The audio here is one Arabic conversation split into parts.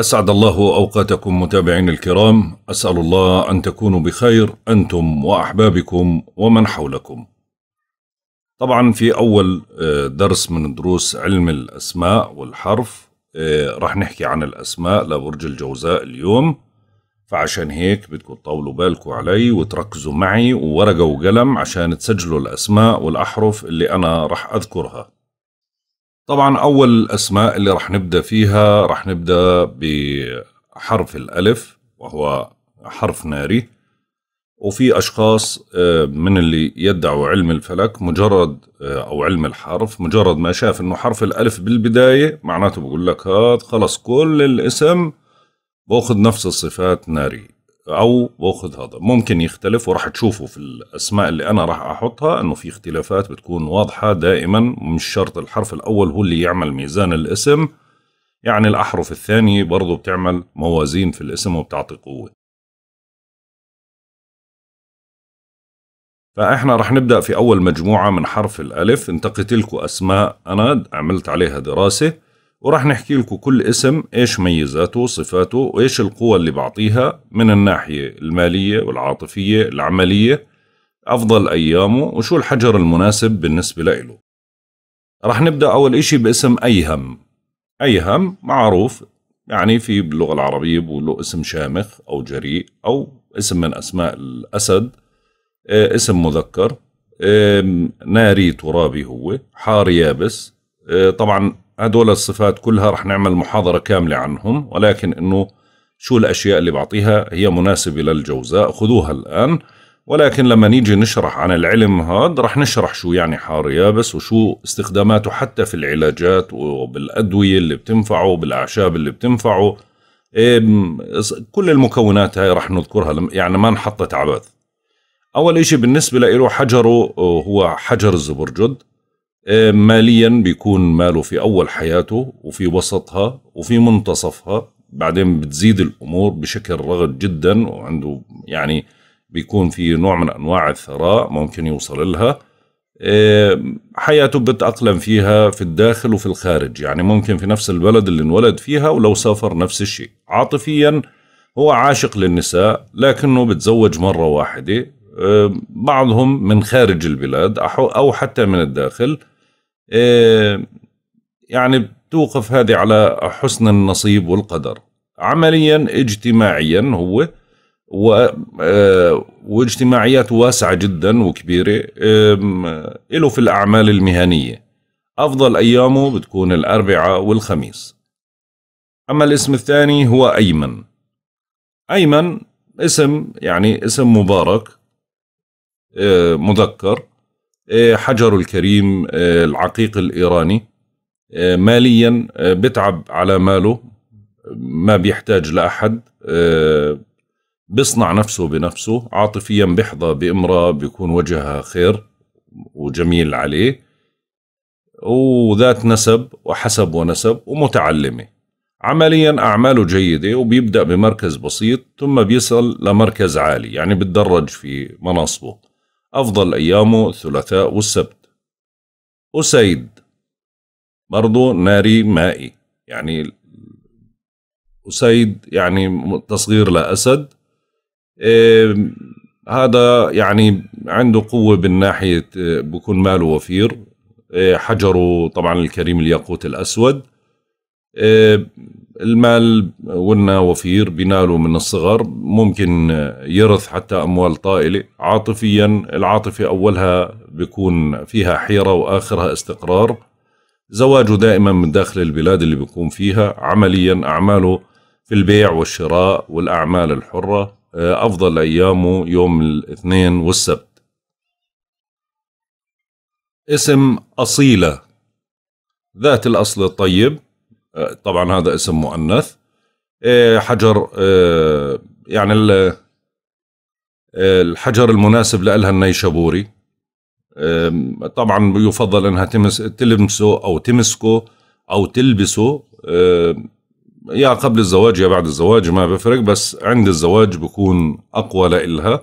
أسعد الله أوقاتكم متابعين الكرام أسأل الله أن تكونوا بخير أنتم وأحبابكم ومن حولكم طبعا في أول آه، درس من دروس علم الأسماء والحرف آه، رح نحكي عن الأسماء لبرج الجوزاء اليوم فعشان هيك بدكم تطولوا بالكم علي وتركزوا معي وورقة وقلم عشان تسجلوا الأسماء والأحرف اللي أنا رح أذكرها طبعا أول أسماء اللي رح نبدأ فيها رح نبدأ بحرف الألف وهو حرف ناري وفي أشخاص آه، من اللي يدعوا علم الفلك مجرد آه، أو علم الحرف مجرد ما شاف أنه حرف الألف بالبداية معناته بقول لك هات خلص كل الاسم باخذ نفس الصفات ناري او باخذ هذا ممكن يختلف وراح تشوفوا في الاسماء اللي انا راح احطها انه في اختلافات بتكون واضحه دائما مش شرط الحرف الاول هو اللي يعمل ميزان الاسم يعني الاحرف الثانيه برضه بتعمل موازين في الاسم وبتعطي قوه فاحنا راح نبدا في اول مجموعه من حرف الالف انتقيت لكم اسماء انا عملت عليها دراسه وراح نحكي لكم كل اسم ايش ميزاته وصفاته وايش القوة اللي بعطيها من الناحية المالية والعاطفية العملية أفضل أيامه وشو الحجر المناسب بالنسبة له راح نبدأ أول إشي باسم أيهم أيهم معروف يعني في باللغة العربية بقولوا اسم شامخ أو جريء أو اسم من أسماء الأسد إيه، اسم مذكر إيه، ناري ترابي هو حار يابس إيه، طبعا هدول الصفات كلها رح نعمل محاضرة كاملة عنهم ولكن أنه شو الأشياء اللي بعطيها هي مناسبة للجوزاء خذوها الآن ولكن لما نيجي نشرح عن العلم هذا رح نشرح شو يعني حار يابس وشو استخداماته حتى في العلاجات وبالأدوية اللي بتنفعه بالأعشاب اللي بتنفعه كل المكونات هاي رح نذكرها يعني ما نحطت عبث أول إشي بالنسبة له حجره هو حجر الزبرجد آه، ماليا بيكون ماله في أول حياته وفي وسطها وفي منتصفها بعدين بتزيد الأمور بشكل رغد جدا وعنده يعني بيكون في نوع من أنواع الثراء ممكن يوصل لها آه، حياته بتأقلم فيها في الداخل وفي الخارج يعني ممكن في نفس البلد اللي انولد فيها ولو سافر نفس الشيء عاطفيا هو عاشق للنساء لكنه بتزوج مرة واحدة آه، بعضهم من خارج البلاد أو حتى من الداخل إيه، يعني بتوقف هذه على حسن النصيب والقدر عمليا اجتماعيا هو و إيه، واجتماعيات واسعة جدا وكبيرة إيه، له في الأعمال المهنية أفضل أيامه بتكون الأربعاء والخميس أما الاسم الثاني هو أيمن أيمن اسم يعني اسم مبارك مذكر إيه، حجره الكريم إيه، العقيق الإيراني إيه، ماليا بتعب على ماله ما بيحتاج لأحد بيصنع نفسه بنفسه عاطفيا بحظى بامرأة بيكون وجهها خير وجميل عليه وذات نسب وحسب ونسب ومتعلمة عمليا أعماله جيدة وبيبدأ بمركز بسيط ثم بيصل لمركز عالي يعني بتدرج في مناصبه أفضل أيامه الثلاثاء والسبت أسيد برضه ناري مائي يعني أسيد يعني تصغير لأسد إيه هذا يعني عنده قوة بالناحية إيه، بكون ماله وفير إيه حجره طبعا الكريم الياقوت الأسود إيه المال ولنا وفير بناله من الصغر ممكن يرث حتى أموال طائلة عاطفيا العاطفة أولها بيكون فيها حيرة وآخرها استقرار زواجه دائما من داخل البلاد اللي بيكون فيها عمليا أعماله في البيع والشراء والأعمال الحرة آه، أفضل أيامه يوم الاثنين والسبت اسم أصيلة ذات الأصل الطيب طبعا هذا اسم مؤنث إيه، حجر إيه، يعني إيه، الحجر المناسب لها النيشابوري طبعا يفضل انها تمس تلمسه او تمسكه او تلبسه يا قبل الزواج يا بعد الزواج ما بفرق بس عند الزواج بكون اقوى لإلها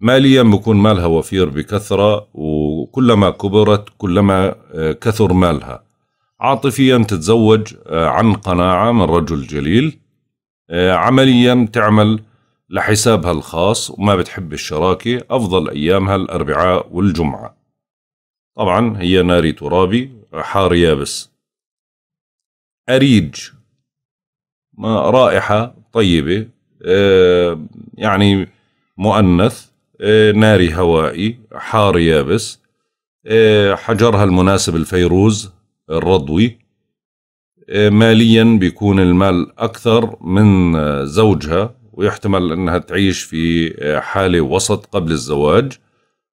ماليا بكون مالها وفير بكثره وكلما كبرت كلما كثر مالها عاطفيا تتزوج آه، عن قناعة من رجل جليل آه، عمليا تعمل لحسابها الخاص وما بتحب الشراكة أفضل أيامها الأربعاء والجمعة طبعا هي ناري ترابي حار يابس أريج ما رائحة طيبة آه، يعني مؤنث ناري هوائي حار يابس حجرها المناسب الفيروز الرضوي آه، ماليا بيكون المال أكثر من آه، زوجها ويحتمل أنها تعيش في آه، حالة وسط قبل الزواج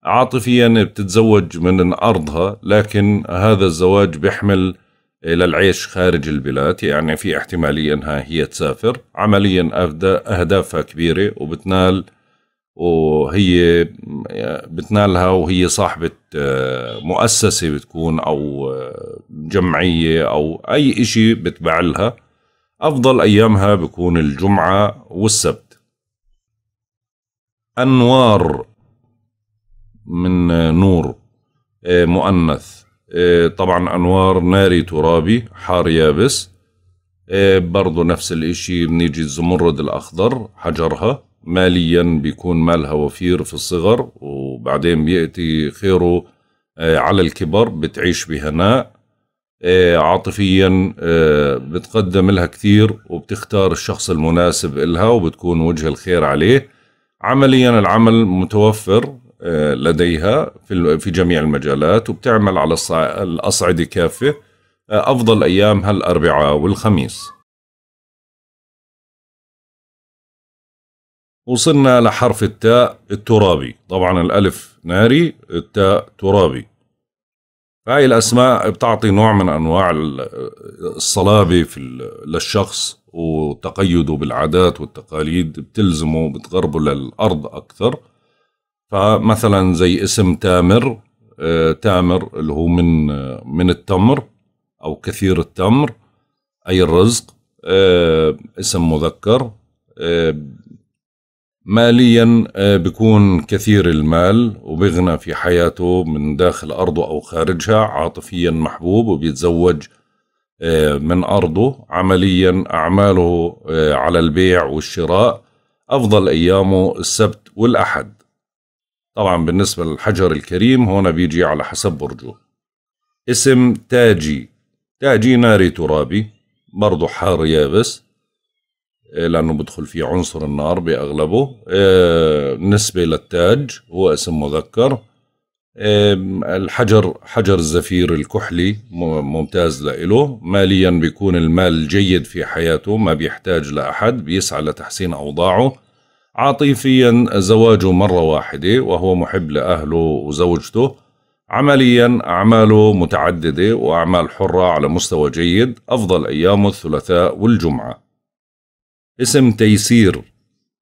عاطفيا بتتزوج من أرضها لكن هذا الزواج بيحمل للعيش خارج البلاد يعني في احتمالية أنها هي تسافر عمليا أهدافها كبيرة وبتنال وهي بتنالها وهي صاحبة آه، مؤسسة بتكون أو آه، جمعية أو أي إشي بتبع لها أفضل أيامها بكون الجمعة والسبت أنوار من نور آه، مؤنث طبعا أنوار ناري ترابي حار يابس برضو نفس الإشي بنيجي الزمرد الأخضر حجرها ماليا بيكون مالها وفير في الصغر وبعدين بيأتي خيره آه، على الكبر بتعيش بهناء آه، عاطفيا آه، بتقدم لها كثير وبتختار الشخص المناسب لها وبتكون وجه الخير عليه عمليا العمل متوفر لديها في جميع المجالات وبتعمل على الأصعدة كافة أفضل أيام الأربعاء والخميس وصلنا لحرف التاء الترابي طبعا الألف ناري التاء ترابي هاي الأسماء بتعطي نوع من أنواع الصلابة في للشخص وتقيده بالعادات والتقاليد بتلزمه بتقربه للأرض أكثر فمثلا زي اسم تامر آه، تامر اللي هو من من التمر أو كثير التمر أي الرزق آه، اسم مذكر آه، ماليا آه، بيكون كثير المال وبغنى في حياته من داخل أرضه أو خارجها عاطفيا محبوب وبيتزوج آه، من أرضه عمليا أعماله آه، على البيع والشراء أفضل أيامه السبت والأحد طبعا بالنسبة للحجر الكريم هنا بيجي على حسب برجه اسم تاجي تاجي ناري ترابي برضه حار يابس إيه، لأنه بدخل فيه عنصر النار بأغلبه بالنسبة إيه، للتاج هو اسم مذكر إيه، الحجر حجر الزفير الكحلي ممتاز لإله ماليا بيكون المال جيد في حياته ما بيحتاج لأحد بيسعى لتحسين أوضاعه عاطفيا زواجه مرة واحدة وهو محب لأهله وزوجته عمليا أعماله متعددة وأعمال حرة على مستوى جيد أفضل أيامه الثلاثاء والجمعة اسم تيسير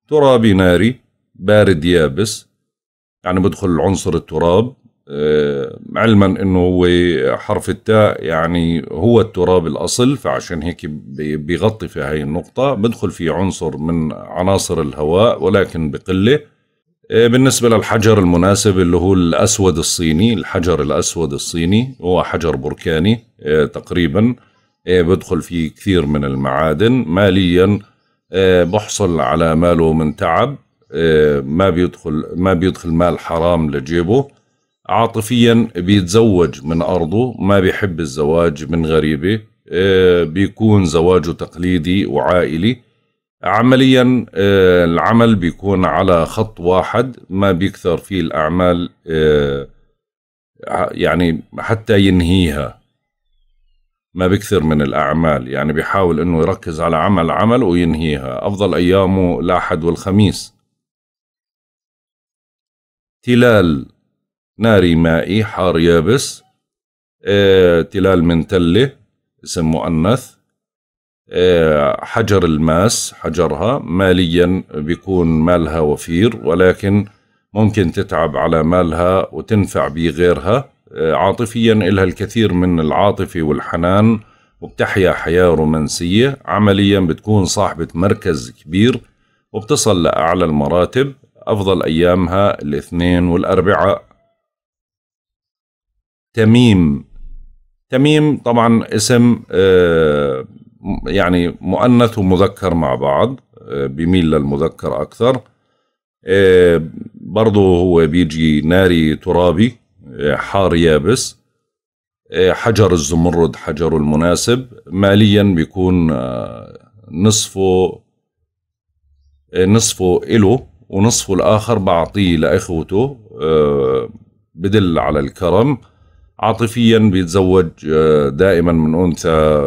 ترابي ناري بارد يابس يعني بدخل عنصر التراب آه، علما انه هو حرف التاء يعني هو التراب الاصل فعشان هيك بيغطي في هاي النقطة بدخل في عنصر من عناصر الهواء ولكن بقلة آه، بالنسبة للحجر المناسب اللي هو الاسود الصيني الحجر الاسود الصيني هو حجر بركاني آه، تقريبا بدخل فيه كثير من المعادن ماليا محصل على ماله من تعب آه، ما بيدخل ما بيدخل مال حرام لجيبه عاطفيا بيتزوج من أرضه ما بيحب الزواج من غريبة آه، بيكون زواجه تقليدي وعائلي عمليا آه، العمل بيكون على خط واحد ما بيكثر فيه الأعمال يعني حتى ينهيها ما بكثر من الأعمال يعني بيحاول أنه يركز على عمل عمل وينهيها أفضل أيامه الأحد والخميس تلال ناري مائي حار يابس آه، تلال من تلة اسم مؤنث آه، حجر الماس حجرها ماليا بيكون مالها وفير ولكن ممكن تتعب على مالها وتنفع بغيرها غيرها آه، عاطفيا إلها الكثير من العاطفة والحنان وبتحيا حياة رومانسية عمليا بتكون صاحبة مركز كبير وبتصل لأعلى المراتب أفضل أيامها الاثنين والأربعاء تميم تميم طبعا اسم آه، يعني مؤنث ومذكر مع بعض آه، بميل للمذكر أكثر برضه هو بيجي ناري ترابي إيه، حار يابس إيه، حجر الزمرد حجره المناسب ماليا بيكون آه، نصفه إيه، نصفه إله ونصفه الآخر بعطيه لإخوته آه، بدل على الكرم عاطفيا بيتزوج آه، دائما من أنثى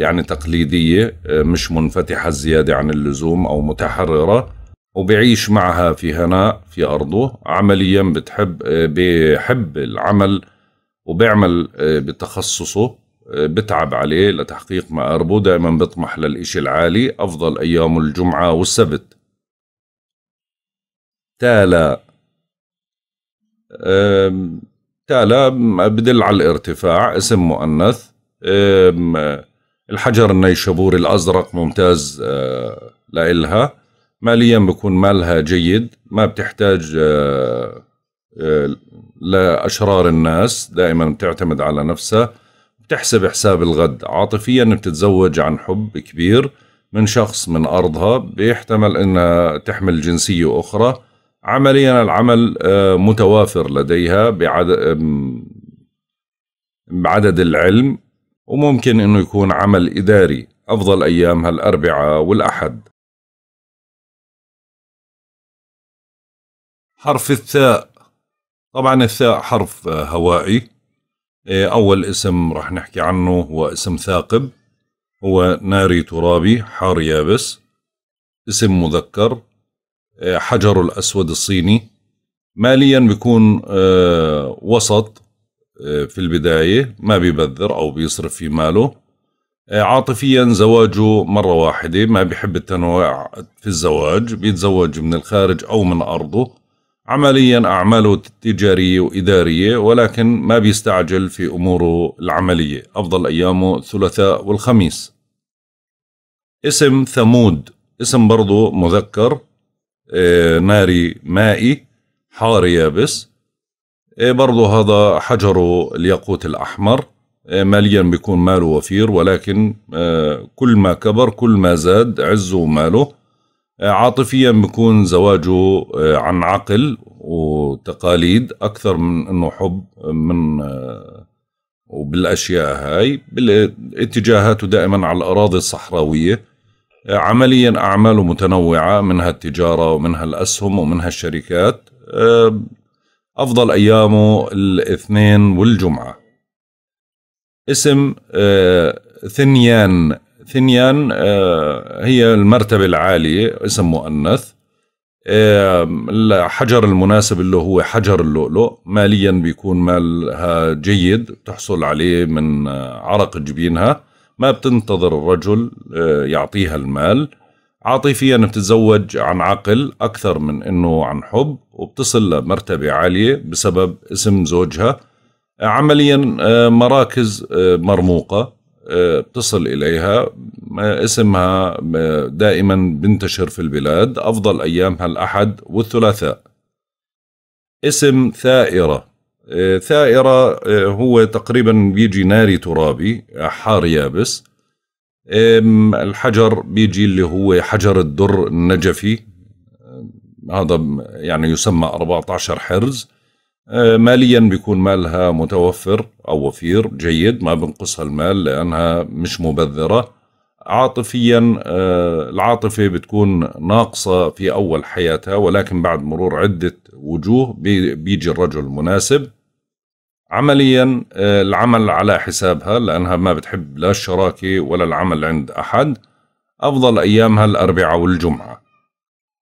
يعني تقليدية مش منفتحة زيادة عن اللزوم أو متحررة وبعيش معها في هناء في أرضه عمليا بتحب بحب العمل وبيعمل بتخصصه بتعب عليه لتحقيق مآربه دائما بيطمح للإشي العالي أفضل أيام الجمعة والسبت تالا تالا بدل على الارتفاع اسم مؤنث الحجر النيشابوري الأزرق ممتاز آه، لإلها ماليا بكون مالها جيد ما بتحتاج آه، آه، لأشرار الناس دائما بتعتمد على نفسها بتحسب حساب الغد عاطفيا بتتزوج عن حب كبير من شخص من أرضها بيحتمل أنها تحمل جنسية أخرى عمليا العمل آه، متوافر لديها بعدد, العلم وممكن أنه يكون عمل إداري أفضل أيامها الأربعاء والأحد حرف الثاء طبعا الثاء حرف آه، هوائي آه، أول اسم راح نحكي عنه هو اسم ثاقب هو ناري ترابي حار يابس اسم مذكر آه، حجر الأسود الصيني ماليا بيكون وسط في البداية ما بيبذر أو بيصرف في ماله عاطفيا زواجه مرة واحدة ما بيحب التنوع في الزواج بيتزوج من الخارج أو من أرضه عمليا أعماله تجارية وإدارية ولكن ما بيستعجل في أموره العملية أفضل أيامه الثلاثاء والخميس اسم ثمود اسم برضه مذكر آه، ناري مائي حار يابس آه، برضه هذا حجره الياقوت الأحمر آه، ماليا بيكون ماله وفير ولكن كل ما كبر كل ما زاد عزه وماله آه، عاطفيا بكون زواجه آه، عن عقل وتقاليد اكثر من انه حب آه، من وبالاشياء هاي بالاتجاهاته دائما على الاراضي الصحراويه عمليا اعماله متنوعه منها التجاره ومنها الاسهم ومنها الشركات افضل ايامه الاثنين والجمعه اسم ثنيان ثنيان آه، هي المرتبة العالية اسم مؤنث الحجر آه، المناسب اللي هو حجر اللؤلؤ ماليا بيكون مالها جيد تحصل عليه من آه، عرق جبينها ما بتنتظر الرجل يعطيها المال عاطفيا بتتزوج عن عقل أكثر من أنه عن حب وبتصل لمرتبة عالية بسبب اسم زوجها عمليا مراكز مرموقة بتصل إليها اسمها دائما بنتشر في البلاد أفضل أيامها الأحد والثلاثاء اسم ثائرة آه، ثائرة آه، هو تقريبا بيجي ناري ترابي حار يابس الحجر بيجي اللي هو حجر الدر النجفي آه، هذا يعني يسمى 14 حرز آه، ماليا بيكون مالها متوفر أو وفير جيد ما بنقصها المال لأنها مش مبذرة عاطفيا آه، العاطفة بتكون ناقصة في أول حياتها ولكن بعد مرور عدة وجوه بيجي الرجل المناسب عمليا آه، العمل على حسابها لأنها ما بتحب لا الشراكة ولا العمل عند أحد أفضل أيامها الأربعاء والجمعة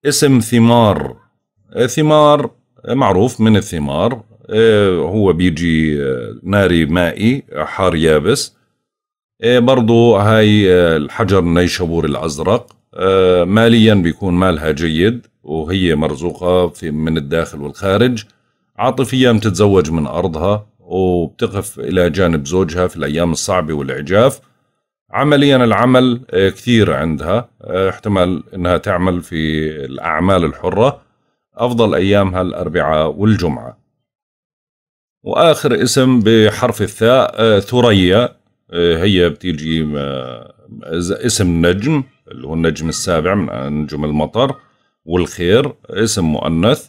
اسم ثمار ثمار معروف من الثمار آه، هو بيجي آه، ناري مائي حار يابس آه، برضو هاي الحجر النيشابور الأزرق ماليا بيكون مالها جيد وهي مرزوقة في من الداخل والخارج عاطفيا بتتزوج من أرضها وبتقف إلى جانب زوجها في الأيام الصعبة والعجاف عمليا العمل كثير عندها احتمال انها تعمل في الاعمال الحره أفضل أيامها الأربعاء والجمعة وآخر اسم بحرف الثاء آه، ثريا آه، هي بتيجي آه، اسم نجم اللي هو النجم السابع من نجم المطر والخير اسم مؤنث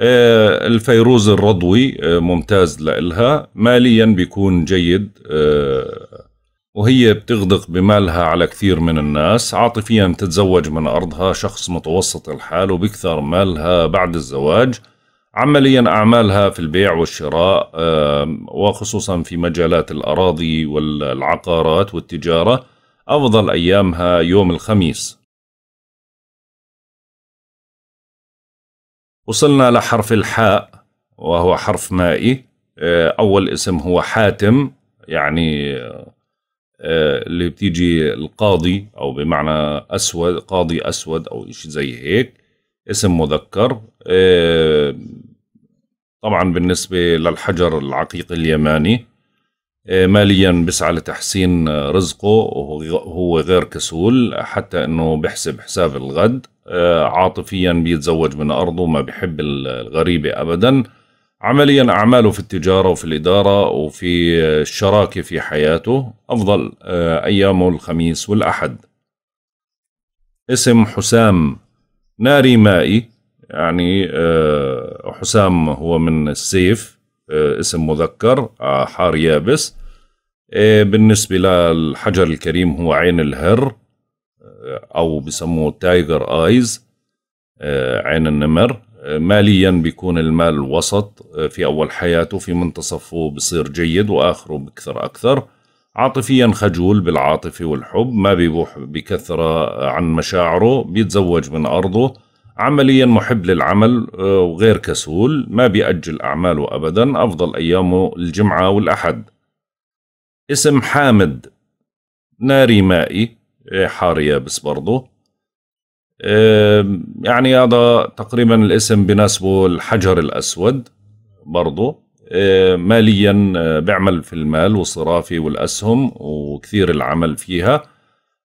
الفيروز الرضوي ممتاز لإلها ماليا بيكون جيد وهي بتغدق بمالها على كثير من الناس عاطفيا تتزوج من أرضها شخص متوسط الحال وبكثر مالها بعد الزواج عمليا أعمالها في البيع والشراء وخصوصا في مجالات الأراضي والعقارات والتجارة أفضل أيامها يوم الخميس وصلنا لحرف الحاء وهو حرف مائي آه، أول اسم هو حاتم يعني آه، اللي بتيجي القاضي او بمعنى اسود قاضي اسود او شيء زي هيك اسم مذكر آه، طبعا بالنسبه للحجر العقيق اليماني آه، ماليا بسعى لتحسين رزقه وهو غير كسول حتى انه بحسب حساب الغد عاطفيا بيتزوج من ارضه ما بحب الغريبه ابدا عمليا أعماله في التجارة وفي الإدارة وفي الشراكة في حياته أفضل آه، أيامه الخميس والأحد اسم حسام ناري مائي يعني آه، حسام هو من السيف آه، اسم مذكر حار يابس بالنسبة للحجر الكريم هو عين الهر أو بسموه تايجر آيز عين النمر ماليا بيكون المال وسط آه، في أول حياته في منتصفه بصير جيد وآخره بكثر أكثر عاطفيا خجول بالعاطفة والحب ما بيبوح بكثرة عن مشاعره بيتزوج من أرضه عمليا محب للعمل آه، وغير كسول ما بيأجل أعماله أبدا أفضل أيامه الجمعة والأحد اسم حامد ناري مائي إيه، حار يابس برضه يعني هذا تقريبا الاسم بناسبه الحجر الأسود برضه ماليا آه، بيعمل في المال والصرافة والأسهم وكثير العمل فيها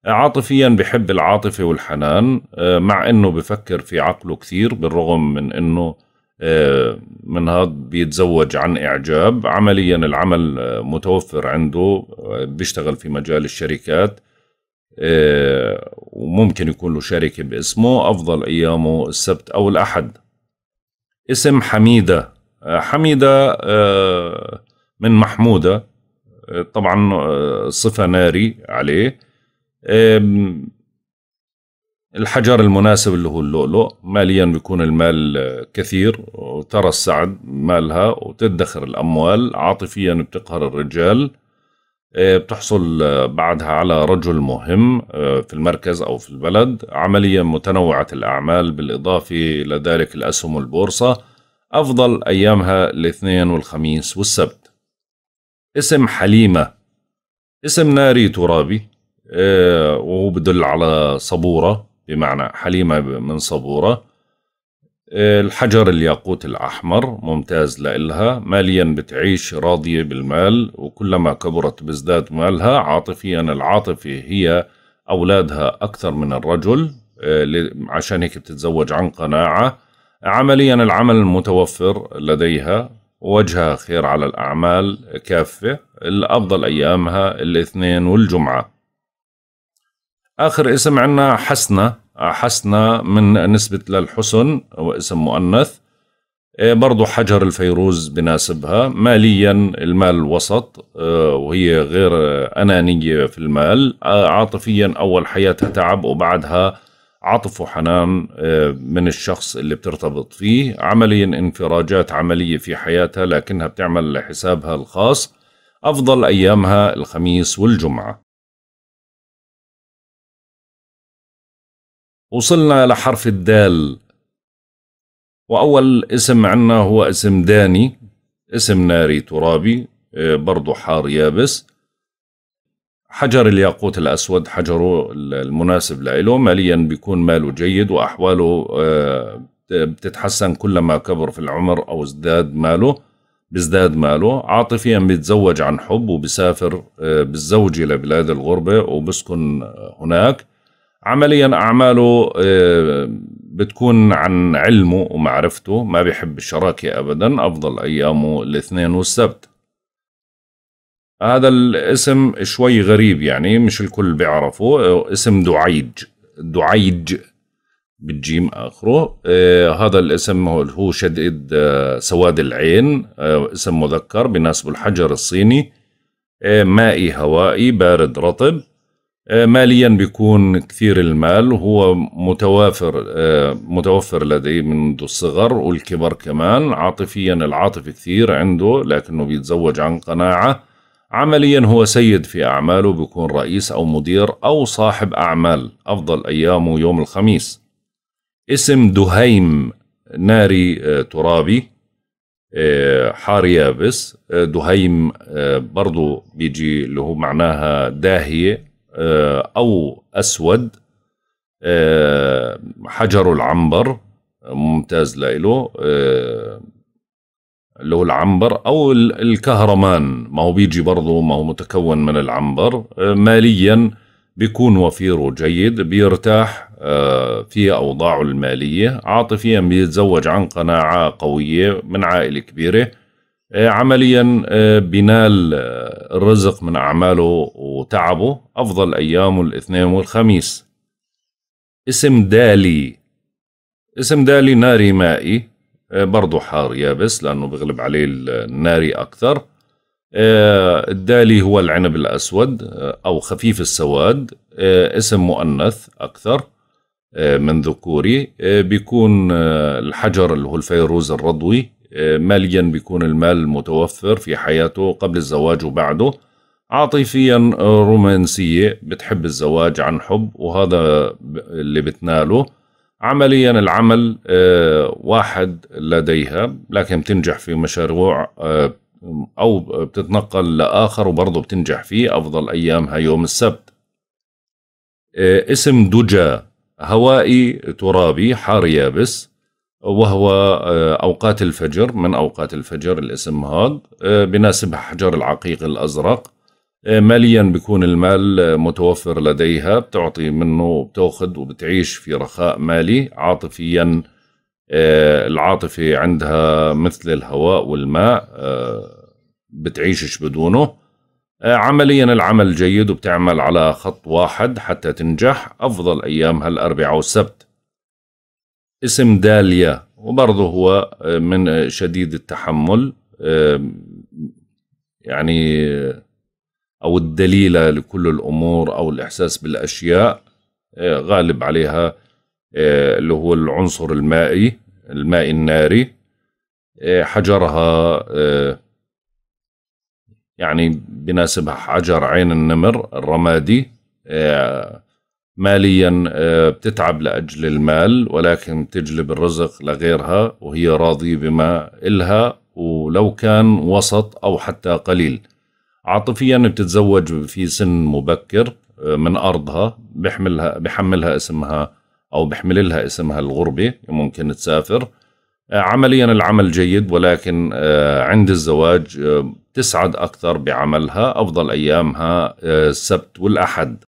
عاطفيا بحب العاطفة والحنان آه، مع أنه بفكر في عقله كثير بالرغم من أنه آه، من هذا بيتزوج عن إعجاب عمليا العمل متوفر عنده بيشتغل في مجال الشركات آه، وممكن يكون له شركة باسمه أفضل أيامه السبت أو الأحد اسم حميدة آه، حميدة آه، من محمودة طبعا صفة ناري عليه الحجر المناسب اللي هو اللؤلؤ ماليا بيكون المال كثير وترى السعد مالها وتدخر الأموال عاطفيا بتقهر الرجال آه، بتحصل آه، بعدها على رجل مهم آه، في المركز أو في البلد عملية متنوعة الأعمال بالإضافة لذلك الأسهم والبورصة أفضل أيامها الاثنين والخميس والسبت اسم حليمة اسم ناري ترابي وهو بدل على صبورة بمعنى حليمة من صبورة الحجر الياقوت الأحمر ممتاز لإلها ماليا بتعيش راضية بالمال وكلما كبرت بزداد مالها عاطفيا العاطفة هي أولادها أكثر من الرجل آه، عشان هيك بتتزوج عن قناعة عمليا العمل متوفر لديها وجهها خير على الأعمال كافة الأفضل أيامها الاثنين والجمعة آخر اسم عنا حسنة حسنة من نسبة للحسن هو اسم مؤنث إيه، برضو حجر الفيروز بناسبها ماليا المال الوسط آه، وهي غير أنانية في المال آه، عاطفيا أول حياتها تعب وبعدها عطف وحنان آه، من الشخص اللي بترتبط فيه عمليا انفراجات عملية في حياتها لكنها بتعمل لحسابها الخاص أفضل أيامها الخميس والجمعة وصلنا لحرف الدال وأول اسم عنا هو اسم داني اسم ناري ترابي آه، برضو حار يابس حجر الياقوت الأسود حجره المناسب لإله ماليا بيكون ماله جيد وأحواله آه، بتتحسن كلما كبر في العمر أو ازداد ماله بيزداد ماله عاطفيا بيتزوج عن حب وبسافر آه، بالزوجة لبلاد الغربة وبسكن هناك عمليا أعماله آه، بتكون عن علمه ومعرفته ما بيحب الشراكة أبدا أفضل أيامه الاثنين والسبت هذا الاسم شوي غريب يعني مش الكل بيعرفه اسم دعيج دعيج بالجيم آخره آه هذا الاسم هو شديد آه سواد العين آه اسم مذكر بناسب الحجر الصيني آه مائي هوائي بارد رطب آه، ماليا بيكون كثير المال وهو متوافر آه، متوفر لديه منذ الصغر والكبر كمان عاطفيا العاطفة كثير عنده لكنه بيتزوج عن قناعة عمليا هو سيد في أعماله بيكون رئيس أو مدير أو صاحب أعمال أفضل أيامه يوم الخميس اسم دهيم ناري آه، ترابي حار يابس دهيم برضو بيجي اللي هو معناها داهية آه، أو أسود آه، حجر العنبر آه، ممتاز لإله اللي هو العنبر أو الكهرمان ما هو بيجي برضه ما هو متكون من العنبر ماليا بيكون وفيره جيد بيرتاح في أوضاعه المالية عاطفيا بيتزوج عن قناعة قوية من عائلة كبيرة آه، عمليا آه، بينال آه، الرزق من أعماله وتعبه أفضل أيامه الاثنين والخميس اسم دالي اسم دالي ناري مائي برضه حار يابس لأنه بغلب عليه الناري أكثر الدالي هو العنب الأسود أو خفيف السواد اسم مؤنث أكثر من ذكوري بيكون الحجر اللي هو الفيروز الرضوي ماليا بيكون المال متوفر في حياته قبل الزواج وبعده عاطفيا رومانسية بتحب الزواج عن حب وهذا اللي بتناله عمليا العمل آه، واحد لديها لكن بتنجح في مشروع آه، أو بتتنقل لآخر وبرضه بتنجح فيه أفضل أيامها يوم السبت آه، اسم دجا هوائي ترابي حار يابس وهو آه، أوقات الفجر من أوقات الفجر الاسم هذا آه، بناسبها حجر العقيق الأزرق آه، ماليا بيكون المال متوفر لديها بتعطي منه وبتاخذ وبتعيش في رخاء مالي عاطفيا العاطفة عندها مثل الهواء والماء بتعيشش بدونه عمليا العمل جيد وبتعمل على خط واحد حتى تنجح أفضل أيامها الأربعاء والسبت اسم داليا وبرضه هو آه، من آه، شديد التحمل يعني آه، أو الدليلة لكل الأمور أو الإحساس بالأشياء غالب عليها اللي هو العنصر المائي المائي الناري حجرها يعني بناسبها حجر عين النمر الرمادي ماليا آه، بتتعب لأجل المال ولكن تجلب الرزق لغيرها وهي راضية بما إلها ولو كان وسط أو حتى قليل عاطفيا بتتزوج في سن مبكر آه، من أرضها بحملها, بحملها اسمها أو بحمل لها اسمها الغربة ممكن تسافر آه، عمليا العمل جيد ولكن عند الزواج تسعد أكثر بعملها أفضل أيامها السبت والأحد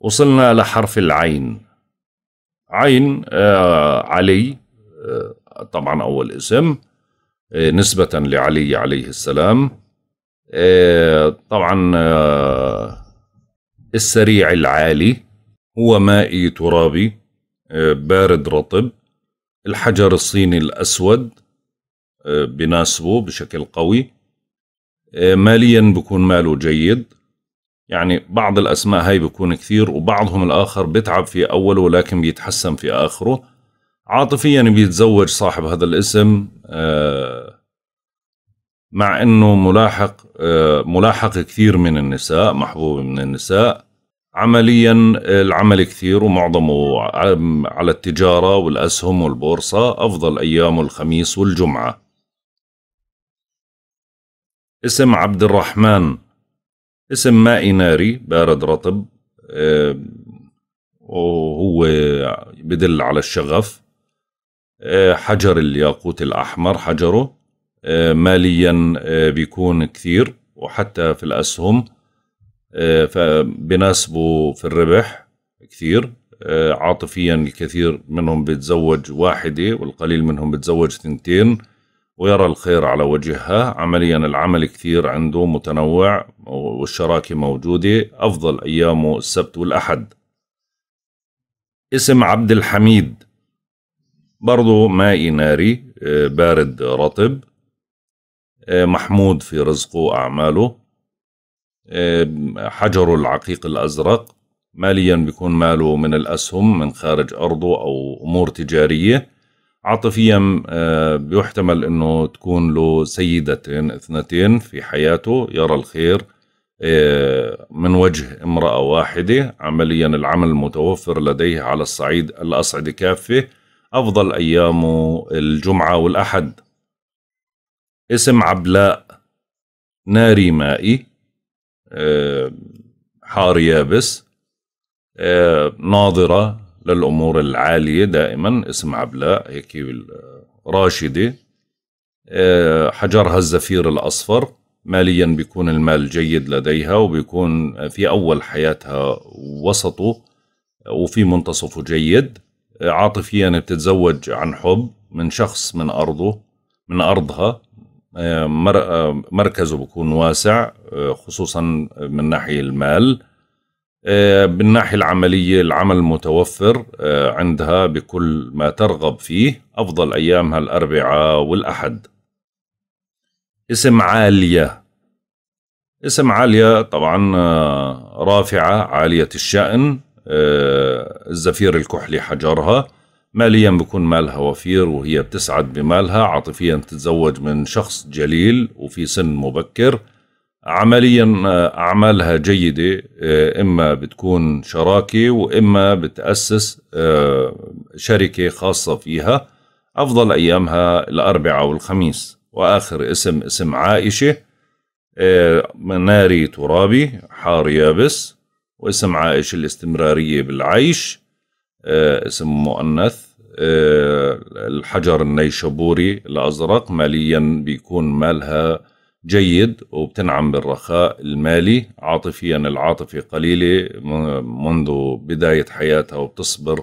وصلنا لحرف العين عين آه، علي آه، طبعا أول اسم آه، نسبة لعلي عليه السلام طبعا السريع العالي هو مائي ترابي بارد رطب الحجر الصيني الأسود بناسبه بشكل قوي ماليا بكون ماله جيد يعني بعض الأسماء هاي بيكون كثير وبعضهم الآخر بتعب في أوله ولكن بيتحسن في آخره عاطفيا بيتزوج صاحب هذا الاسم آه، مع أنه ملاحق آه، ملاحق كثير من النساء محبوب من النساء عمليا العمل كثير ومعظمه على التجارة والأسهم والبورصة أفضل أيامه الخميس والجمعة اسم عبد الرحمن اسم مائي ناري بارد رطب آه، وهو بدل على الشغف آه، حجر الياقوت الأحمر حجره آه، ماليا بيكون كثير وحتى في الأسهم فبناسبه في الربح كثير عاطفيا الكثير منهم بيتزوج واحدة والقليل منهم بيتزوج ثنتين ويرى الخير على وجهها عمليا العمل كثير عنده متنوع والشراكة موجودة أفضل أيامه السبت والأحد اسم عبد الحميد برضو مائي ناري آه، بارد رطب آه، محمود في رزقه وأعماله آه، حجره العقيق الأزرق ماليا بيكون ماله من الأسهم من خارج أرضه أو أمور تجارية عاطفيا آه، بيحتمل انه تكون له سيدتين اثنتين في حياته يرى الخير آه، من وجه امرأة واحدة عمليا العمل المتوفر لديه على الصعيد الأصعدة كافة أفضل أيامه الجمعة والأحد اسم عبلاء ناري مائي آه، حار يابس ناظرة للأمور العالية دائما اسم عبلاء هيك راشدة آه، حجرها الزفير الأصفر ماليا بيكون المال جيد لديها وبيكون في أول حياتها وسطه وفي منتصفه جيد آه، عاطفيا بتتزوج عن حب من شخص من أرضه من أرضها آه، مركزه بيكون واسع خصوصا من ناحية المال بالناحية آه، العملية العمل متوفر آه، عندها بكل ما ترغب فيه أفضل أيامها الأربعاء والأحد اسم عالية اسم عالية طبعا آه، رافعة عالية الشأن الزفير الكحلي حجرها ماليا بكون مالها وفير وهي بتسعد بمالها عاطفيا تتزوج من شخص جليل وفي سن مبكر عمليا آه، اعمالها جيده آه، اما بتكون شراكه واما بتاسس آه، شركه خاصه فيها افضل ايامها الاربعاء والخميس واخر اسم اسم عائشه مناري ترابي حار يابس واسم عائشه الاستمراريه بالعيش اسم مؤنث الحجر النيشابوري الازرق ماليا بيكون مالها جيد وبتنعم بالرخاء المالي عاطفيا العاطفة قليلة منذ بداية حياتها وبتصبر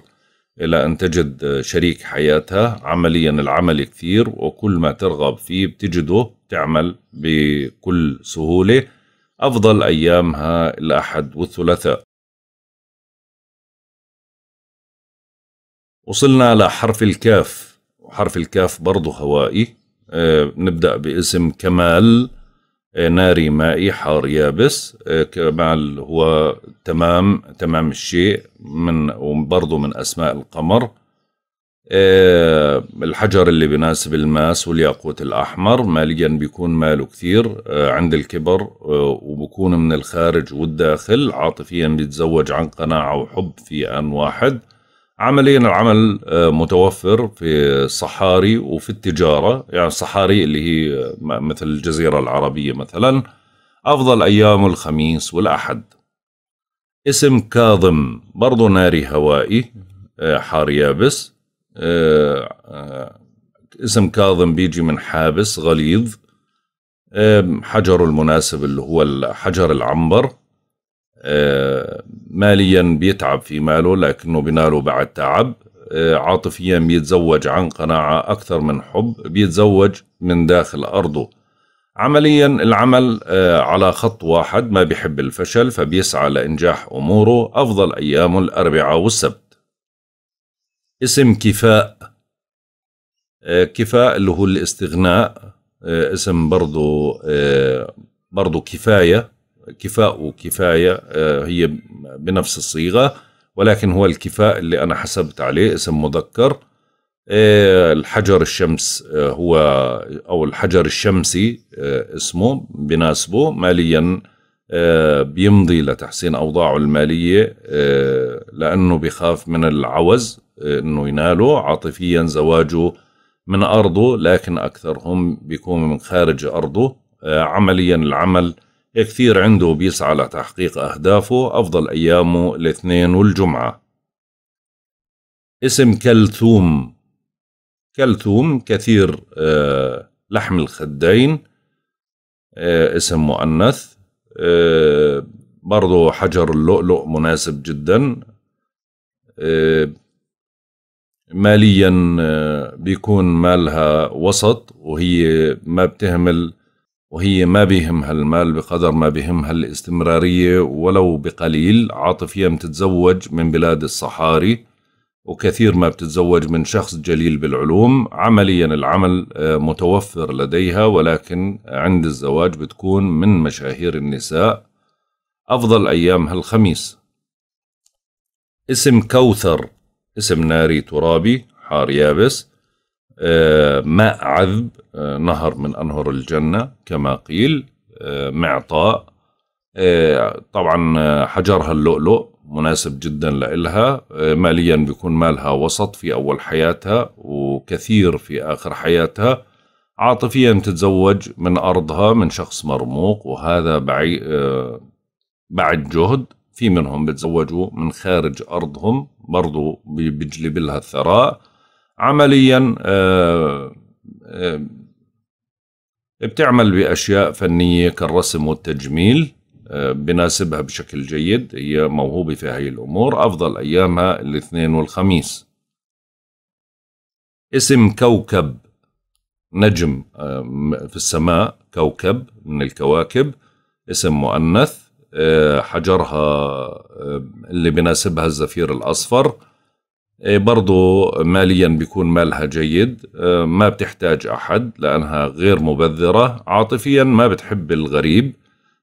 إلى أن تجد شريك حياتها عمليا العمل كثير وكل ما ترغب فيه بتجده تعمل بكل سهولة أفضل أيامها الأحد والثلاثاء وصلنا لحرف الكاف وحرف الكاف برضه هوائي آه، نبدأ باسم كمال آه، ناري مائي حار يابس آه، كمال هو تمام تمام الشيء من وبرضه من أسماء القمر الحجر اللي بيناسب الماس والياقوت الأحمر ماليا بيكون ماله كثير عند الكبر وبكون من الخارج والداخل عاطفيا بيتزوج عن قناعة وحب في آن واحد عمليا العمل آه، متوفر في الصحاري وفي التجارة يعني الصحاري اللي هي آه، مثل الجزيرة العربية مثلا أفضل أيام الخميس والأحد اسم كاظم برضو ناري هوائي آه، حار يابس اسم كاظم بيجي من حابس غليظ حجره المناسب اللي هو حجر العنبر آه، ماليا بيتعب في ماله لكنه بناله بعد تعب آه، عاطفيا بيتزوج عن قناعة أكثر من حب بيتزوج من داخل أرضه عمليا العمل آه، على خط واحد ما بيحب الفشل فبيسعى لإنجاح أموره أفضل أيامه الأربعاء والسبت اسم كفاء كفاء اللي هو الاستغناء اسم برضو برضو كفاية كفاء وكفاية آه، هي بنفس الصيغة ولكن هو الكفاء اللي أنا حسبت عليه اسم مذكر آه، الحجر الشمس آه، هو أو الحجر الشمسي اسمه بناسبه ماليا بيمضي لتحسين أوضاعه المالية لأنه بخاف من العوز أنه يناله عاطفيا زواجه من أرضه لكن أكثرهم بيكون من خارج أرضه عمليا العمل كثير عنده بيسعى لتحقيق أهدافه أفضل أيامه الاثنين والجمعة اسم كلثوم كلثوم كثير آه، لحم الخدين آه، اسم مؤنث آه، برضو حجر اللؤلؤ مناسب جدا ماليا بيكون مالها وسط وهي ما بتهمل وهي ما بيهمها المال بقدر ما بيهمها الاستمرارية ولو بقليل عاطفيا بتتزوج من بلاد الصحاري وكثير ما بتتزوج من شخص جليل بالعلوم عمليا العمل آه، متوفر لديها ولكن عند الزواج بتكون من مشاهير النساء أفضل أيامها الخميس اسم كوثر اسم ناري ترابي حار يابس آه، ماء عذب آه، نهر من أنهر الجنة كما قيل آه، معطاء طبعا حجرها اللؤلؤ مناسب جدا لإلها ماليا بيكون مالها وسط في أول حياتها وكثير في آخر حياتها عاطفيا تتزوج من أرضها من شخص مرموق وهذا بعي بعد جهد في منهم بتزوجوا من خارج أرضهم برضو بيجلب لها الثراء عمليا آه، آه، بتعمل بأشياء فنية كالرسم والتجميل آه، بناسبها بشكل جيد هي موهوبة في هاي الأمور أفضل أيامها الاثنين والخميس اسم كوكب نجم في السماء كوكب من الكواكب اسم مؤنث حجرها اللي بناسبها الزفير الأصفر إيه، برضو ماليا بيكون مالها جيد إيه، ما بتحتاج أحد لأنها غير مبذرة عاطفيا ما بتحب الغريب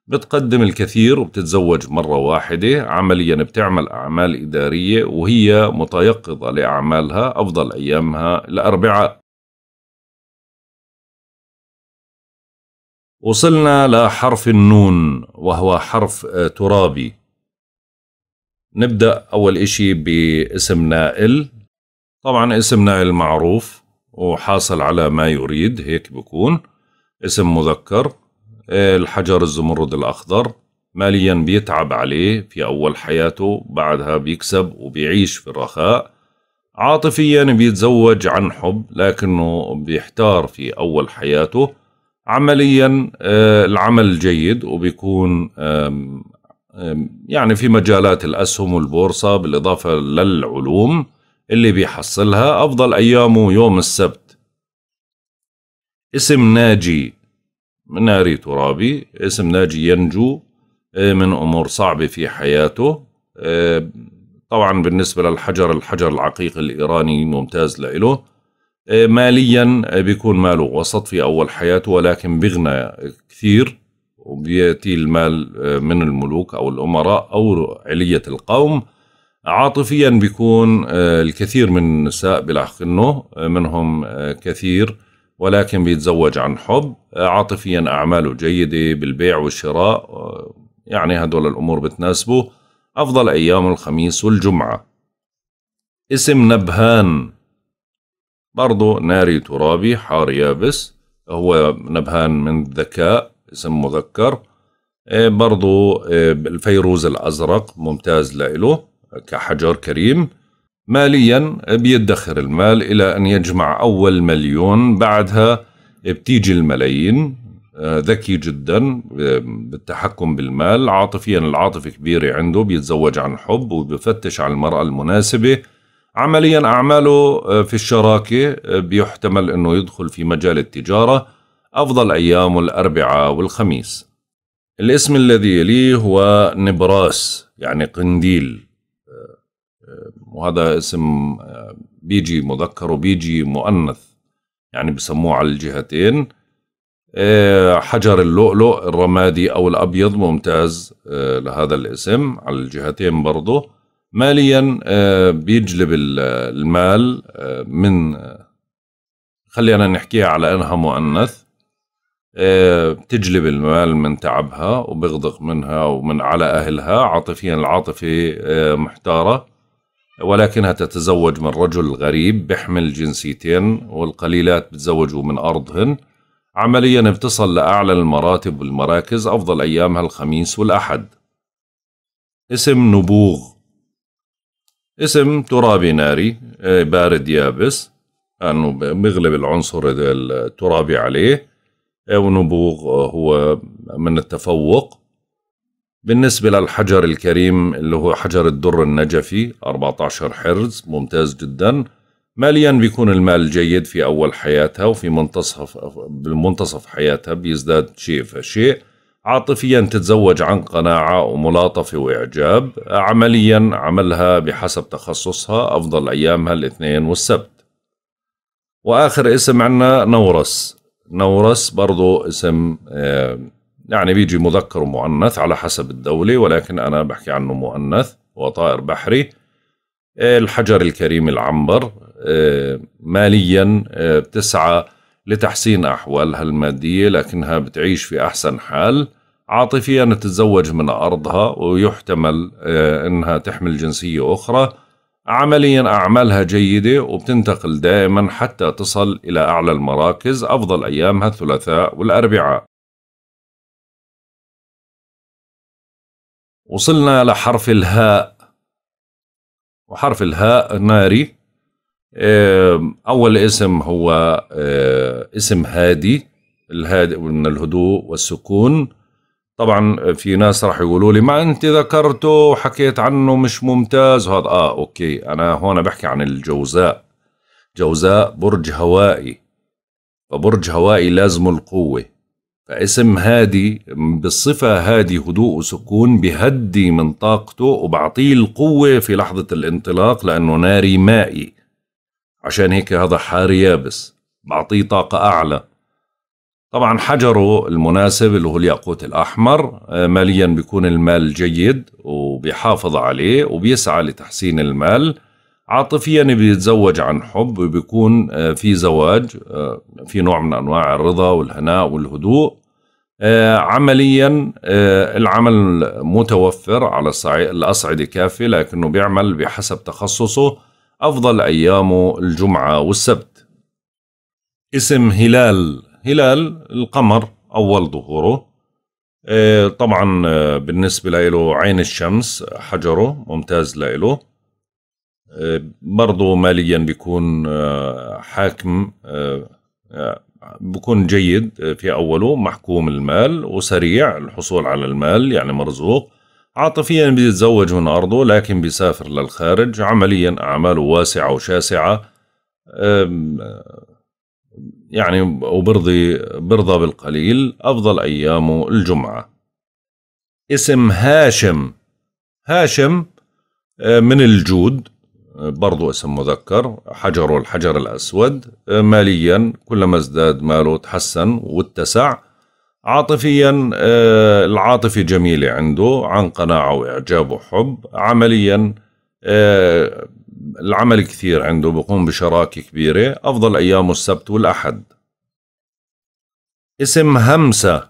بتقدم الكثير وبتتزوج مرة واحدة عمليا بتعمل أعمال إدارية وهي متيقظة لأعمالها أفضل أيامها الأربعاء وصلنا لحرف النون وهو حرف إيه، ترابي نبدأ أول إشي باسم نائل طبعا اسم نائل معروف وحاصل على ما يريد هيك بكون اسم مذكر الحجر الزمرد الأخضر ماليا بيتعب عليه في أول حياته بعدها بيكسب وبيعيش في الرخاء عاطفيا بيتزوج عن حب لكنه بيحتار في أول حياته عمليا آه، العمل جيد وبيكون يعني في مجالات الأسهم والبورصة بالإضافة للعلوم اللي بيحصلها أفضل أيامه يوم السبت اسم ناجي ناري ترابي اسم ناجي ينجو أه، من أمور صعبة في حياته أه، طبعا بالنسبة للحجر الحجر العقيق الإيراني ممتاز لإله أه، ماليا بيكون ماله وسط في أول حياته ولكن بغنى كثير وبيأتي المال آه، من الملوك أو الأمراء أو علية القوم عاطفيا بيكون آه، الكثير من النساء بيلاحق انه آه، منهم كثير ولكن بيتزوج عن حب عاطفيا أعماله جيدة بالبيع والشراء يعني هدول الأمور بتناسبه أفضل أيام الخميس والجمعة اسم نبهان برضو ناري ترابي حار يابس هو نبهان من الذكاء اسم مذكر آه، برضو آه، الفيروز الأزرق ممتاز لإله كحجر كريم ماليا آه، بيدخر المال إلى أن يجمع أول مليون بعدها بتيجي الملايين ذكي جدا بالتحكم بالمال عاطفيا العاطفة كبيرة عنده بيتزوج عن حب وبفتش على المرأة المناسبة عمليا أعماله في الشراكة بيحتمل أنه يدخل في مجال التجارة أفضل أيام الأربعاء والخميس الاسم الذي يليه هو نبراس يعني قنديل وهذا آه، آه، اسم آه، بيجي مذكر وبيجي مؤنث يعني بسموه على الجهتين حجر اللؤلؤ الرمادي أو الأبيض ممتاز لهذا الاسم على الجهتين برضه ماليا بيجلب المال من خلينا نحكيها على انها مؤنث بتجلب آه، المال من تعبها وبغضق منها ومن على أهلها عاطفيا العاطفة آه، محتارة ولكنها تتزوج من رجل غريب بحمل جنسيتين والقليلات بتزوجوا من أرضهن عمليا بتصل لأعلى المراتب والمراكز أفضل أيامها الخميس والأحد اسم نبوغ اسم ترابي ناري آه، بارد يابس لأنه يعني بغلب العنصر الترابي عليه ونبوغ هو من التفوق بالنسبة للحجر الكريم اللي هو حجر الدر النجفي 14 حرز ممتاز جدا ماليا بيكون المال جيد في أول حياتها وفي منتصف بمنتصف حياتها بيزداد شيء فشيء عاطفيا تتزوج عن قناعة وملاطفة وإعجاب عمليا عملها بحسب تخصصها أفضل أيامها الاثنين والسبت وآخر اسم عنا نورس نورس برضو اسم آه، يعني بيجي مذكر ومؤنث على حسب الدولة ولكن أنا بحكي عنه مؤنث وطائر بحري آه، الحجر الكريم العنبر آه، ماليا بتسعى لتحسين أحوالها المادية لكنها بتعيش في أحسن حال عاطفيا تتزوج من أرضها ويحتمل أنها تحمل جنسية أخرى عمليا أعمالها جيدة وبتنتقل دائما حتى تصل إلى أعلى المراكز أفضل أيامها الثلاثاء والأربعاء وصلنا لحرف الهاء وحرف الهاء ناري أول اسم هو اسم هادي الهادئ من الهدوء والسكون طبعا في ناس راح يقولوا لي ما انت ذكرته وحكيت عنه مش ممتاز وهذا اه اوكي انا هون بحكي عن الجوزاء جوزاء برج هوائي فبرج هوائي لازم القوة فاسم هادي بالصفة هادي هدوء وسكون بهدي من طاقته وبعطيه القوة في لحظة الانطلاق لأنه ناري مائي عشان هيك هذا حار يابس بعطيه طاقة أعلى طبعا حجره المناسب اللي هو الياقوت الأحمر آه، ماليا بيكون المال جيد وبيحافظ عليه وبيسعى لتحسين المال عاطفيا بيتزوج عن حب وبيكون آه، في زواج آه، في نوع من أنواع الرضا والهناء والهدوء عمليا العمل متوفر على الأصعدة كافي لكنه بيعمل بحسب تخصصه أفضل أيامه الجمعة والسبت اسم هلال هلال القمر أول ظهوره آه، طبعا آه، بالنسبة له عين الشمس حجره ممتاز له آه، برضو ماليا بيكون حاكم بكون جيد في أوله محكوم المال وسريع الحصول على المال يعني مرزوق عاطفيا بيتزوج من أرضه لكن بيسافر للخارج عمليا أعماله واسعة وشاسعة يعني وبرضي برضى بالقليل أفضل أيامه الجمعة اسم هاشم هاشم آه، من الجود آه، برضو اسم مذكر حجره الحجر الأسود آه، ماليا كلما ازداد ماله تحسن واتسع عاطفيا العاطفة جميلة عنده عن قناعة وإعجاب وحب عمليا العمل كثير عنده بقوم بشراكة كبيرة أفضل أيامه السبت والأحد اسم همسة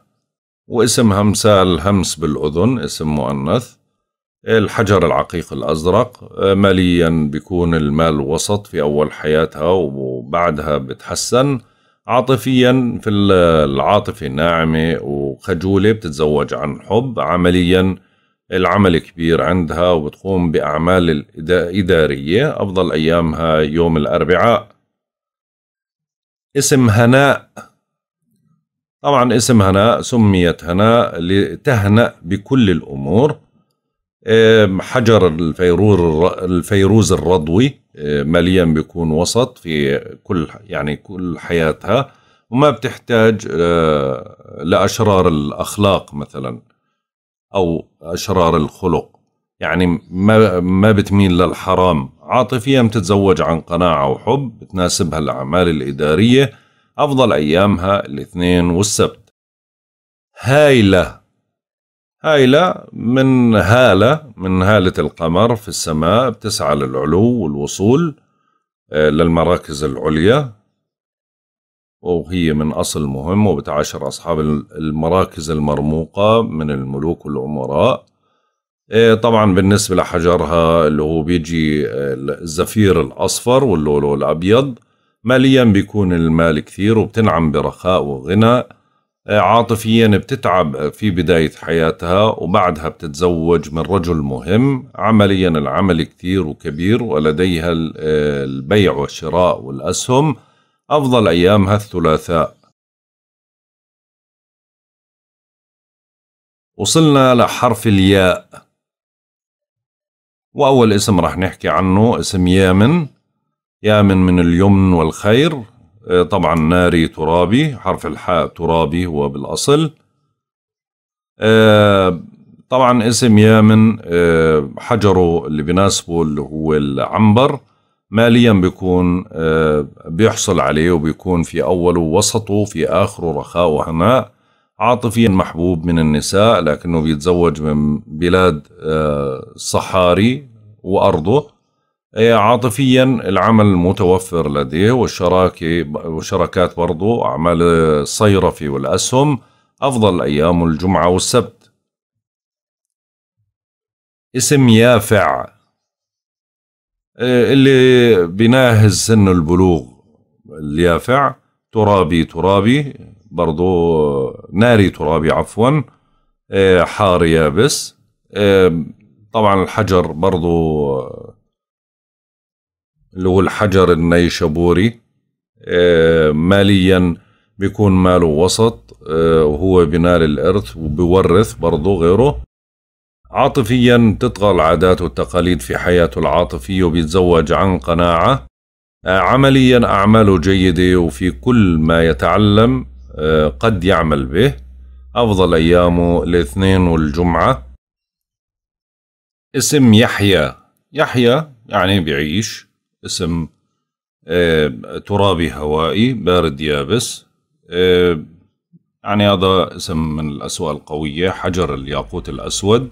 واسم همسة الهمس بالأذن اسم مؤنث الحجر العقيق الأزرق ماليا بيكون المال وسط في أول حياتها وبعدها بتحسن عاطفيا في العاطفة ناعمة وخجولة بتتزوج عن حب عمليا العمل كبير عندها وبتقوم بأعمال إدارية أفضل أيامها يوم الأربعاء اسم هناء طبعا اسم هناء سميت هناء لتهنأ بكل الأمور حجر الفيروز الفيروز الرضوي ماليا بيكون وسط في كل يعني كل حياتها وما بتحتاج آه، لأشرار الأخلاق مثلاً او اشرار الخلق يعني ما ما بتميل للحرام عاطفيا بتتزوج عن قناعه وحب بتناسبها الاعمال الاداريه افضل ايامها الاثنين والسبت هايله هايلة من هالة من هالة القمر في السماء بتسعى للعلو والوصول آه، للمراكز العليا وهي من أصل مهم وبتعاشر أصحاب المراكز المرموقة من الملوك والأمراء إيه، طبعا بالنسبة لحجرها اللي هو بيجي آه، الزفير الأصفر واللولو الأبيض ماليا بيكون المال كثير وبتنعم برخاء وغنى إيه، عاطفيا بتتعب في بداية حياتها وبعدها بتتزوج من رجل مهم عمليا العمل كثير وكبير ولديها آه، البيع والشراء والأسهم أفضل أيامها الثلاثاء وصلنا لحرف الياء وأول اسم رح نحكي عنه اسم يامن يامن من اليمن والخير آه، طبعا ناري ترابي حرف الحاء ترابي هو بالأصل آه، طبعا اسم يامن آه، حجره اللي بناسبه اللي هو العنبر ماليا بيكون آه، بيحصل عليه وبيكون في أوله وسطه في آخره رخاء وهناء عاطفيا محبوب من النساء لكنه بيتزوج من بلاد آه، صحاري وأرضه آه، عاطفيا العمل متوفر لديه والشراكة وشراكات برضه أعمال الصيرفي والأسهم أفضل أيام الجمعة والسبت اسم يافع آه، اللي بناهز سن البلوغ اليافع ترابي ترابي برضو آه، ناري ترابي عفوا آه، حار يابس طبعا الحجر برضو اللي هو الحجر النيشابوري ماليا بيكون ماله وسط وهو بنال الارث وبورث برضو غيره عاطفيا تطغى العادات والتقاليد في حياته العاطفية وبيتزوج عن قناعة آه، عمليا أعماله جيدة وفي كل ما يتعلم آه، قد يعمل به أفضل أيامه الاثنين والجمعة اسم يحيى يحيى يعني بيعيش اسم آه، ترابي هوائي بارد يابس يعني هذا اسم من الأسواق القوية حجر الياقوت الأسود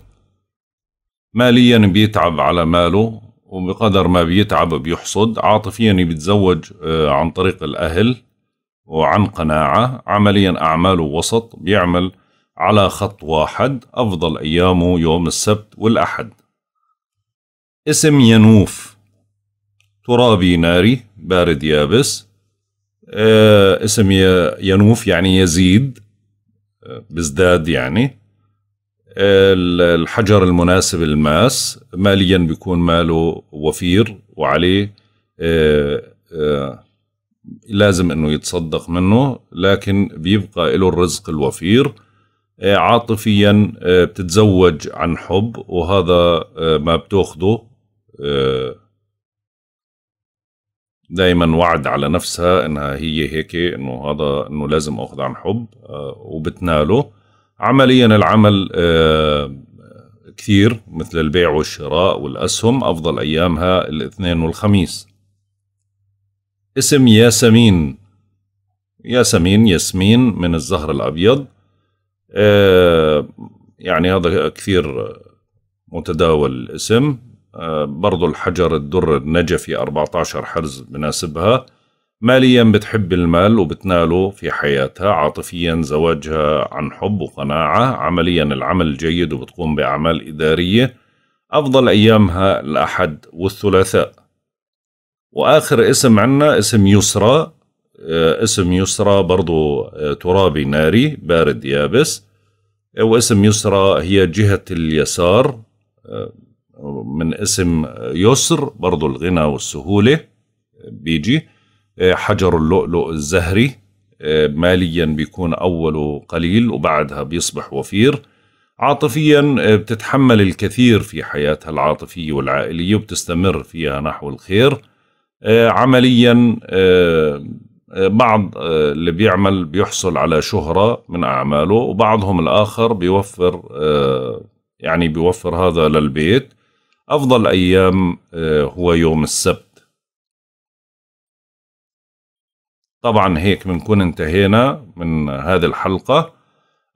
ماليا بيتعب على ماله وبقدر ما بيتعب بيحصد عاطفيا بيتزوج آه، عن طريق الأهل وعن قناعة عمليا أعماله وسط بيعمل على خط واحد أفضل أيامه يوم السبت والأحد اسم ينوف ترابي ناري بارد يابس آه، اسم ينوف يعني يزيد آه، بيزداد يعني الحجر المناسب الماس ماليا بيكون ماله وفير وعليه آه، آه، لازم انه يتصدق منه لكن بيبقى له الرزق الوفير آه، عاطفيا بتتزوج عن حب وهذا ما بتاخده دائما وعد على نفسها انها هي هيك انه هذا انه لازم اخذ عن حب وبتناله عمليا العمل آه، كثير مثل البيع والشراء والأسهم أفضل أيامها الاثنين والخميس اسم ياسمين ياسمين ياسمين من الزهر الأبيض آه، يعني هذا كثير متداول الاسم آه، برضو الحجر الدر النجفي 14 حرز بناسبها ماليا بتحب المال وبتناله في حياتها عاطفيا زواجها عن حب وقناعة عمليا العمل جيد وبتقوم بأعمال إدارية أفضل أيامها الأحد والثلاثاء وآخر اسم عنا اسم يسرى آه، اسم يسرى برضو آه، ترابي ناري بارد يابس واسم يسرى هي جهة اليسار آه، من اسم يسر برضو الغنى والسهولة بيجي حجر اللؤلؤ الزهري آه، ماليا بيكون أوله قليل وبعدها بيصبح وفير عاطفيا آه، بتتحمل الكثير في حياتها العاطفية والعائلية وبتستمر فيها نحو الخير آه، عمليا بعض اللي بيعمل بيحصل على شهرة من أعماله وبعضهم الآخر بيوفر يعني بيوفر هذا للبيت أفضل أيام هو يوم السبت طبعا هيك بنكون انتهينا من هذه الحلقة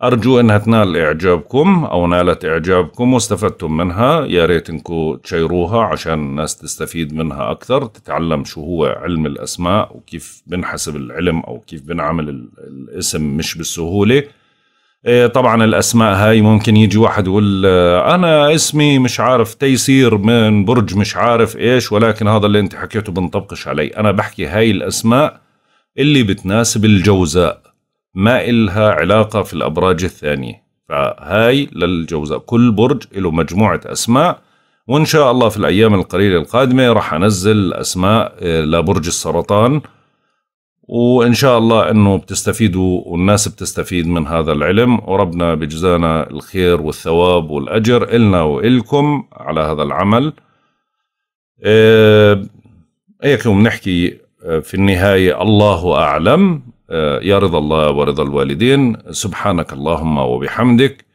أرجو أنها تنال إعجابكم أو نالت إعجابكم واستفدتم منها يا ريت إنكم تشيروها عشان الناس تستفيد منها أكثر تتعلم شو هو علم الأسماء وكيف بنحسب العلم أو كيف بنعمل الاسم مش بالسهولة إيه، طبعا الاسماء هاي ممكن يجي واحد يقول آه، انا اسمي مش عارف تيسير من برج مش عارف ايش ولكن هذا اللي انت حكيته بنطبقش علي انا بحكي هاي الاسماء اللي بتناسب الجوزاء ما إلها علاقة في الأبراج الثانية فهاي للجوزاء كل برج له مجموعة أسماء وإن شاء الله في الأيام القليلة القادمة راح أنزل أسماء آه، لبرج السرطان وإن شاء الله أنه بتستفيدوا والناس بتستفيد من هذا العلم وربنا بجزانا الخير والثواب والأجر إلنا وإلكم على هذا العمل هيك آه، إيه وبنحكي في النهاية الله أعلم آه، يا رضا الله ورضا الوالدين سبحانك اللهم وبحمدك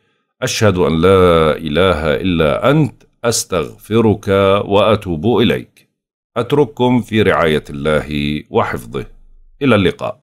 أشهد أن لا إله إلا أنت أستغفرك وأتوب إليك أترككم في رعاية الله وحفظه إلى اللقاء